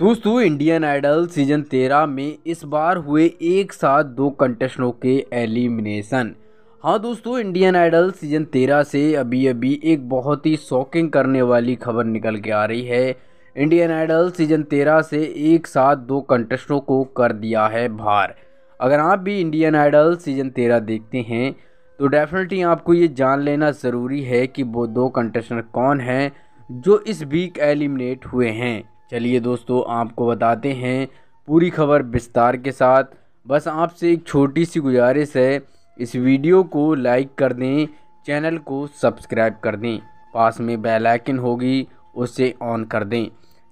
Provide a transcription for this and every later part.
दोस्तों Indian idol season 13 में इस बार हुए एक साथ दो कंटेस्टों के एलिमिनेशन हाँ दोस्तों इंडियन आइडल सीजन 13 से अभी अभी एक बहुत ही शॉकिंग करने वाली खबर निकल के आ रही है इंडियन आइडल सीजन 13 से एक साथ दो कंटेस्टों को कर दिया है भार अगर आप भी इंडियन आइडल सीजन 13 देखते हैं तो डेफिनेटली आपको ये जान लेना ज़रूरी है कि वो दो कंटेस्टर कौन हैं जो इस वीक एलिमिनेट हुए हैं चलिए दोस्तों आपको बताते हैं पूरी खबर विस्तार के साथ बस आपसे एक छोटी सी गुजारिश है इस वीडियो को लाइक कर दें चैनल को सब्सक्राइब कर दें पास में बेल आइकन होगी उसे ऑन कर दें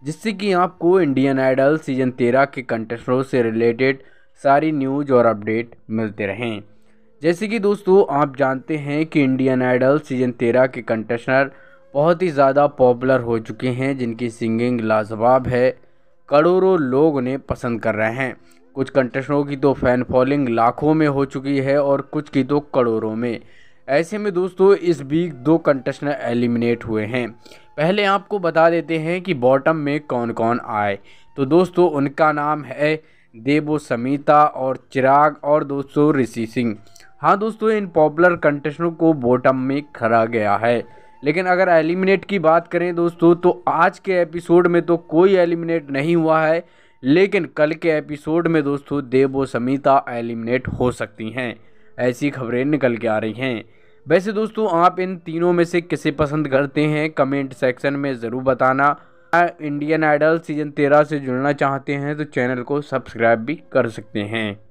जिससे कि आपको इंडियन आइडल सीजन तेरह के कंटेस्टों से रिलेटेड सारी न्यूज़ और अपडेट मिलते रहें जैसे कि दोस्तों आप जानते हैं कि इंडियन आइडल सीजन तेरह के कंटेस्टर बहुत ही ज़्यादा पॉपुलर हो चुके हैं जिनकी सिंगिंग लाजवाब है करोड़ों लोग उन्हें पसंद कर रहे हैं कुछ कंटेस्टों की तो फ़ैन फॉलोइंग लाखों में हो चुकी है और कुछ की तो करोड़ों में ऐसे में दोस्तों इस वीक दो कंटेस्टर एलिमिनेट हुए हैं पहले आपको बता देते हैं कि बॉटम में कौन कौन आए तो दोस्तों उनका नाम है देबो समीता और चिराग और दोस्तों ऋषि सिंह हाँ दोस्तों इन पॉपुलर कंटेस्टों को बॉटम में खड़ा गया है लेकिन अगर एलिमिनेट की बात करें दोस्तों तो आज के एपिसोड में तो कोई एलिमिनेट नहीं हुआ है लेकिन कल के एपिसोड में दोस्तों देवो समिता एलिमिनेट हो सकती हैं ऐसी खबरें निकल के आ रही हैं वैसे दोस्तों आप इन तीनों में से किसे पसंद करते हैं कमेंट सेक्शन में ज़रूर बताना इंडियन आइडल सीजन तेरह से जुड़ना चाहते हैं तो चैनल को सब्सक्राइब भी कर सकते हैं